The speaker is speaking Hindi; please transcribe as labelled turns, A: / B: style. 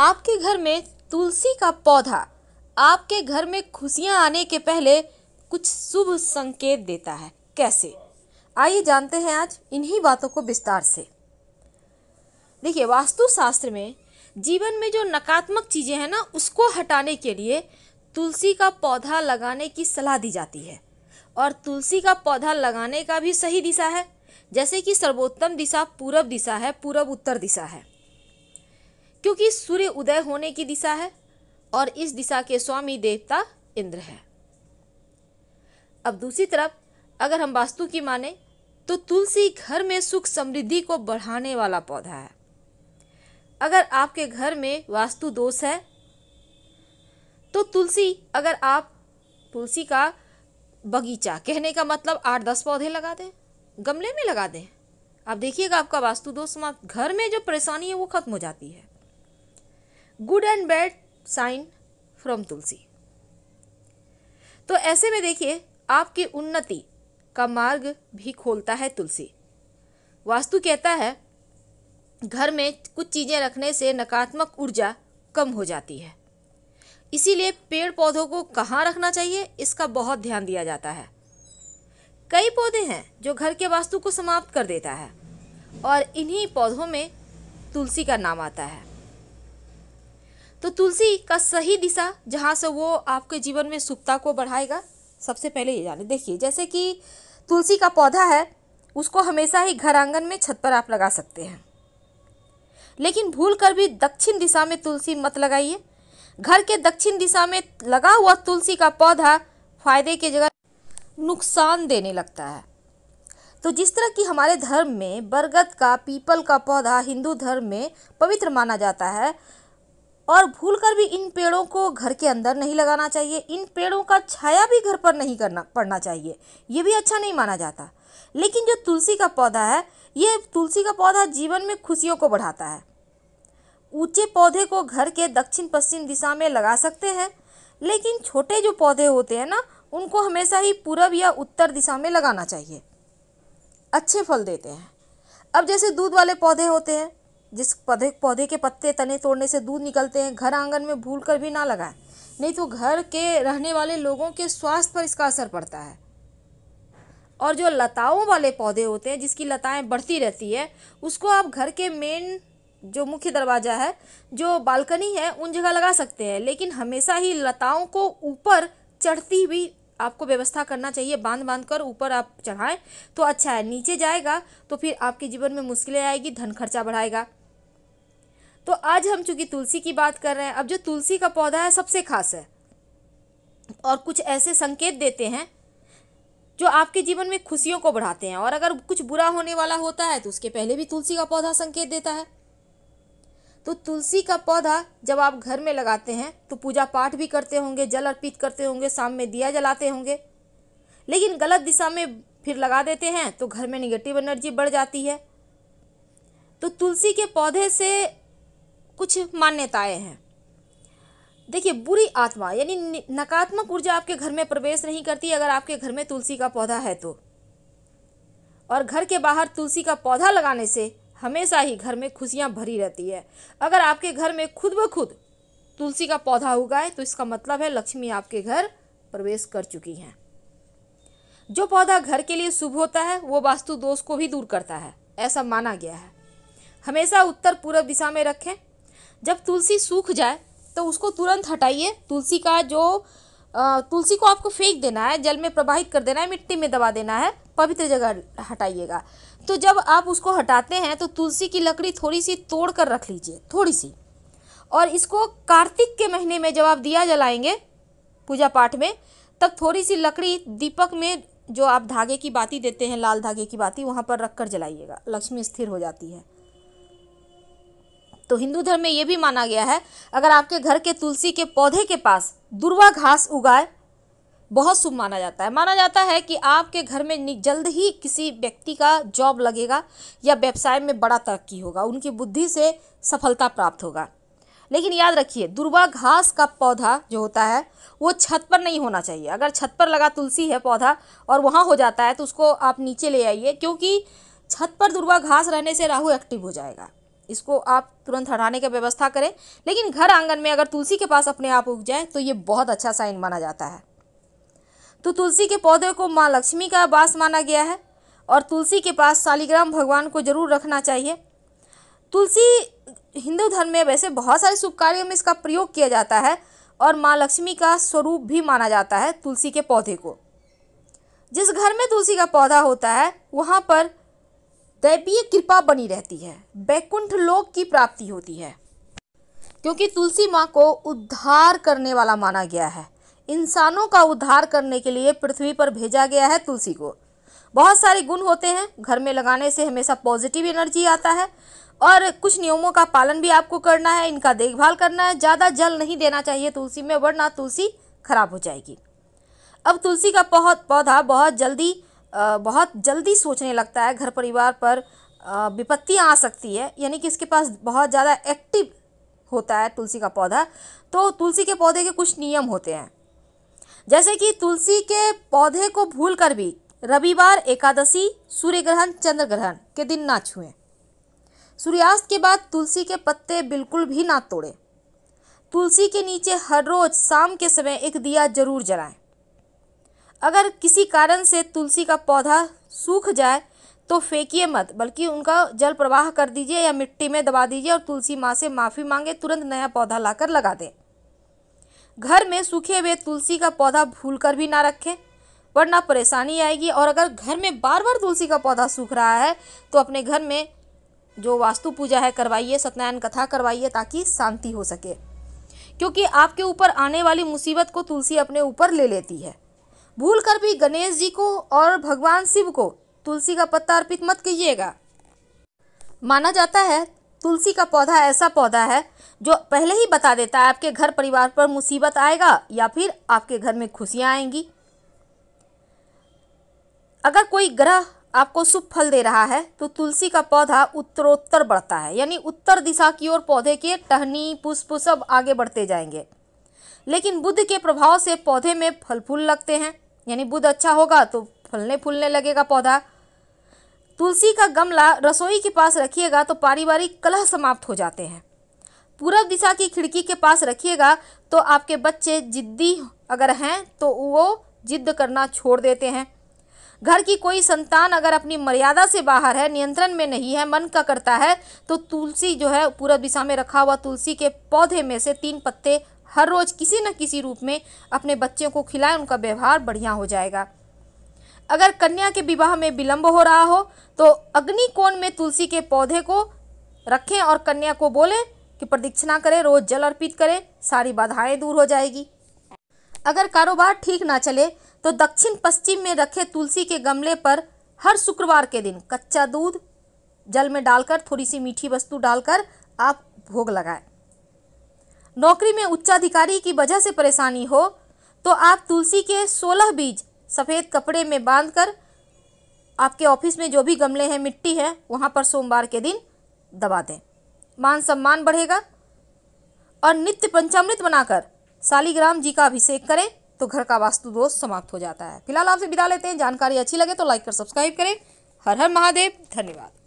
A: आपके घर में तुलसी का पौधा आपके घर में खुशियाँ आने के पहले कुछ शुभ संकेत देता है कैसे आइए जानते हैं आज इन्हीं बातों को विस्तार से देखिए वास्तुशास्त्र में जीवन में जो नकारात्मक चीज़ें हैं ना उसको हटाने के लिए तुलसी का पौधा लगाने की सलाह दी जाती है और तुलसी का पौधा लगाने का भी सही दिशा है जैसे कि सर्वोत्तम दिशा पूरब दिशा है पूरब उत्तर दिशा है क्योंकि सूर्य उदय होने की दिशा है और इस दिशा के स्वामी देवता इंद्र है अब दूसरी तरफ अगर हम वास्तु की माने तो तुलसी घर में सुख समृद्धि को बढ़ाने वाला पौधा है अगर आपके घर में वास्तु दोष है तो तुलसी अगर आप तुलसी का बगीचा कहने का मतलब आठ दस पौधे लगा दें गमले में लगा दें आप देखिएगा आपका वास्तु दोष समाप्त घर में जो परेशानी है वो खत्म हो जाती है good and bad sign from Tulsi तो ऐसे में देखिए आपकी उन्नति का मार्ग भी खोलता है तुलसी वास्तु कहता है घर में कुछ चीज़ें रखने से नकारात्मक ऊर्जा कम हो जाती है इसीलिए पेड़ पौधों को कहाँ रखना चाहिए इसका बहुत ध्यान दिया जाता है कई पौधे हैं जो घर के वास्तु को समाप्त कर देता है और इन्हीं पौधों में तुलसी का नाम आता है तो तुलसी का सही दिशा जहाँ से वो आपके जीवन में सुप्ता को बढ़ाएगा सबसे पहले ये जाने देखिए जैसे कि तुलसी का पौधा है उसको हमेशा ही घर आंगन में छत पर आप लगा सकते हैं लेकिन भूल कर भी दक्षिण दिशा में तुलसी मत लगाइए घर के दक्षिण दिशा में लगा हुआ तुलसी का पौधा फायदे की जगह नुकसान देने लगता है तो जिस तरह की हमारे धर्म में बरगद का पीपल का पौधा हिंदू धर्म में पवित्र माना जाता है और भूलकर भी इन पेड़ों को घर के अंदर नहीं लगाना चाहिए इन पेड़ों का छाया भी घर पर नहीं करना पड़ना चाहिए ये भी अच्छा नहीं माना जाता लेकिन जो तुलसी का पौधा है ये तुलसी का पौधा जीवन में खुशियों को बढ़ाता है ऊंचे पौधे को घर के दक्षिण पश्चिम दिशा में लगा सकते हैं लेकिन छोटे जो पौधे होते हैं ना उनको हमेशा ही पूर्व या उत्तर दिशा में लगाना चाहिए अच्छे फल देते हैं अब जैसे दूध वाले पौधे होते हैं जिस पौधे पौधे के पत्ते तने तोड़ने से दूध निकलते हैं घर आंगन में भूल कर भी ना लगाएं नहीं तो घर के रहने वाले लोगों के स्वास्थ्य पर इसका असर पड़ता है और जो लताओं वाले पौधे होते हैं जिसकी लताएं बढ़ती रहती है उसको आप घर के मेन जो मुख्य दरवाज़ा है जो बालकनी है उन जगह लगा सकते हैं लेकिन हमेशा ही लताओं को ऊपर चढ़ती हुई आपको व्यवस्था करना चाहिए बांध बांध कर ऊपर आप चढ़ाएं तो अच्छा है नीचे जाएगा तो फिर आपके जीवन में मुश्किलें आएगी धन खर्चा बढ़ाएगा तो आज हम चूंकि तुलसी की बात कर रहे हैं अब जो तुलसी का पौधा है सबसे खास है और कुछ ऐसे संकेत देते हैं जो आपके जीवन में खुशियों को बढ़ाते हैं और अगर कुछ बुरा होने वाला होता है तो उसके पहले भी तुलसी का पौधा संकेत देता है तो तुलसी का पौधा जब आप घर में लगाते हैं तो पूजा पाठ भी करते होंगे जल अर्पित करते होंगे शाम में दिया जलाते होंगे लेकिन गलत दिशा में फिर लगा देते हैं तो घर में निगेटिव एनर्जी बढ़ जाती है तो तुलसी के पौधे से कुछ मान्यताएं हैं देखिए बुरी आत्मा यानी नकारात्मक ऊर्जा आपके घर में प्रवेश नहीं करती अगर आपके घर में तुलसी का पौधा है तो और घर के बाहर तुलसी का पौधा लगाने से हमेशा ही घर में खुशियाँ भरी रहती है अगर आपके घर में खुद ब खुद तुलसी का पौधा उगाए तो इसका मतलब है लक्ष्मी आपके घर प्रवेश कर चुकी हैं जो पौधा घर के लिए शुभ होता है वो वास्तु दोष को भी दूर करता है ऐसा माना गया है हमेशा उत्तर पूर्व दिशा में रखें जब तुलसी सूख जाए तो उसको तुरंत हटाइए तुलसी का जो तुलसी को आपको फेंक देना है जल में प्रवाहित कर देना है मिट्टी में दबा देना है पवित्र जगह हटाइएगा तो जब आप उसको हटाते हैं तो तुलसी की लकड़ी थोड़ी सी तोड़ कर रख लीजिए थोड़ी सी और इसको कार्तिक के महीने में जब आप दिया जलाएंगे पूजा पाठ में तब थोड़ी सी लकड़ी दीपक में जो आप धागे की बाती देते हैं लाल धागे की बाती वहाँ पर रख कर जलाइएगा लक्ष्मी स्थिर हो जाती है तो हिंदू धर्म में ये भी माना गया है अगर आपके घर के तुलसी के पौधे के पास दुर्वा घास उगाए बहुत शुभ माना जाता है माना जाता है कि आपके घर में जल्द ही किसी व्यक्ति का जॉब लगेगा या व्यवसाय में बड़ा तरक्की होगा उनकी बुद्धि से सफलता प्राप्त होगा लेकिन याद रखिए दुर्वा घास का पौधा जो होता है वो छत पर नहीं होना चाहिए अगर छत पर लगा तुलसी है पौधा और वहाँ हो जाता है तो उसको आप नीचे ले आइए क्योंकि छत पर दुर्वा घास रहने से राहु एक्टिव हो जाएगा इसको आप तुरंत हटाने की व्यवस्था करें लेकिन घर आंगन में अगर तुलसी के पास अपने आप उग जाए तो ये बहुत अच्छा साइन माना जाता है तो तुलसी के पौधे को माँ लक्ष्मी का वास माना गया है और तुलसी के पास शालिग्राम भगवान को जरूर रखना चाहिए तुलसी हिंदू धर्म में वैसे बहुत सारे शुभ कार्यों में इसका प्रयोग किया जाता है और माँ लक्ष्मी का स्वरूप भी माना जाता है तुलसी के पौधे को जिस घर में तुलसी का पौधा होता है वहाँ पर दैवीय कृपा बनी रहती है बैकुंठ लोक की प्राप्ति होती है क्योंकि तुलसी माँ को उद्धार करने वाला माना गया है इंसानों का उद्धार करने के लिए पृथ्वी पर भेजा गया है तुलसी को बहुत सारे गुण होते हैं घर में लगाने से हमेशा पॉजिटिव एनर्जी आता है और कुछ नियमों का पालन भी आपको करना है इनका देखभाल करना है ज़्यादा जल नहीं देना चाहिए तुलसी में वरना तुलसी खराब हो जाएगी अब तुलसी का बहुत पौधा बहुत जल्दी बहुत जल्दी सोचने लगता है घर परिवार पर विपत्ति आ सकती है यानी कि इसके पास बहुत ज़्यादा एक्टिव होता है तुलसी का पौधा तो तुलसी के पौधे के कुछ नियम होते हैं जैसे कि तुलसी के पौधे को भूल कर भी रविवार एकादशी सूर्य ग्रहण चंद्र ग्रहण के दिन ना छुएं सूर्यास्त के बाद तुलसी के पत्ते बिल्कुल भी ना तोड़ें तुलसी के नीचे हर रोज शाम के समय एक दिया जरूर जलाएं अगर किसी कारण से तुलसी का पौधा सूख जाए तो फेंकिए मत बल्कि उनका जल प्रवाह कर दीजिए या मिट्टी में दबा दीजिए और तुलसी माँ से माफ़ी मांगे तुरंत नया पौधा लाकर लगा दें घर में सूखे हुए तुलसी का पौधा भूल कर भी ना रखें वरना परेशानी आएगी और अगर घर में बार बार तुलसी का पौधा सूख रहा है तो अपने घर में जो वास्तु पूजा है करवाइए सत्यनारायण कथा करवाइए ताकि शांति हो सके क्योंकि आपके ऊपर आने वाली मुसीबत को तुलसी अपने ऊपर ले लेती है भूलकर भी गणेश जी को और भगवान शिव को तुलसी का पत्ता अर्पित मत कीजिएगा माना जाता है तुलसी का पौधा ऐसा पौधा है जो पहले ही बता देता है आपके घर परिवार पर मुसीबत आएगा या फिर आपके घर में खुशियाँ आएंगी अगर कोई ग्रह आपको शुभ फल दे रहा है तो तुलसी का पौधा उत्तरोत्तर बढ़ता है यानी उत्तर दिशा की ओर पौधे के टहनी पुष्प सब आगे बढ़ते जाएंगे लेकिन बुद्ध के प्रभाव से पौधे में फल फूल लगते हैं यानी बुध अच्छा होगा तो फलने फूलने लगेगा पौधा तुलसी का गमला रसोई के पास रखिएगा तो पारिवारिक कलह समाप्त हो जाते हैं पूर्व दिशा की खिड़की के पास रखिएगा तो आपके बच्चे जिद्दी अगर हैं तो वो जिद्द करना छोड़ देते हैं घर की कोई संतान अगर अपनी मर्यादा से बाहर है नियंत्रण में नहीं है मन का करता है तो तुलसी जो है पूर्व दिशा में रखा हुआ तुलसी के पौधे में से तीन पत्ते हर रोज़ किसी न किसी रूप में अपने बच्चों को खिलाएं उनका व्यवहार बढ़िया हो जाएगा अगर कन्या के विवाह में विलंब हो रहा हो तो अग्नि कोण में तुलसी के पौधे को रखें और कन्या को बोलें कि प्रदीक्षिणा करें रोज़ जल अर्पित करें सारी बाधाएं दूर हो जाएगी अगर कारोबार ठीक ना चले तो दक्षिण पश्चिम में रखे तुलसी के गमले पर हर शुक्रवार के दिन कच्चा दूध जल में डालकर थोड़ी सी मीठी वस्तु डालकर आप भोग लगाएं नौकरी में उच्चाधिकारी की वजह से परेशानी हो तो आप तुलसी के सोलह बीज सफ़ेद कपड़े में बांधकर आपके ऑफिस में जो भी गमले हैं मिट्टी है वहाँ पर सोमवार के दिन दबा दें मान सम्मान बढ़ेगा और नित्य पंचामृत बनाकर शालीग्राम जी का अभिषेक करें तो घर का वास्तु दोष समाप्त हो जाता है फिलहाल आपसे विदा लेते हैं जानकारी अच्छी लगे तो लाइक कर सब्सक्राइब करें हर हर महादेव धन्यवाद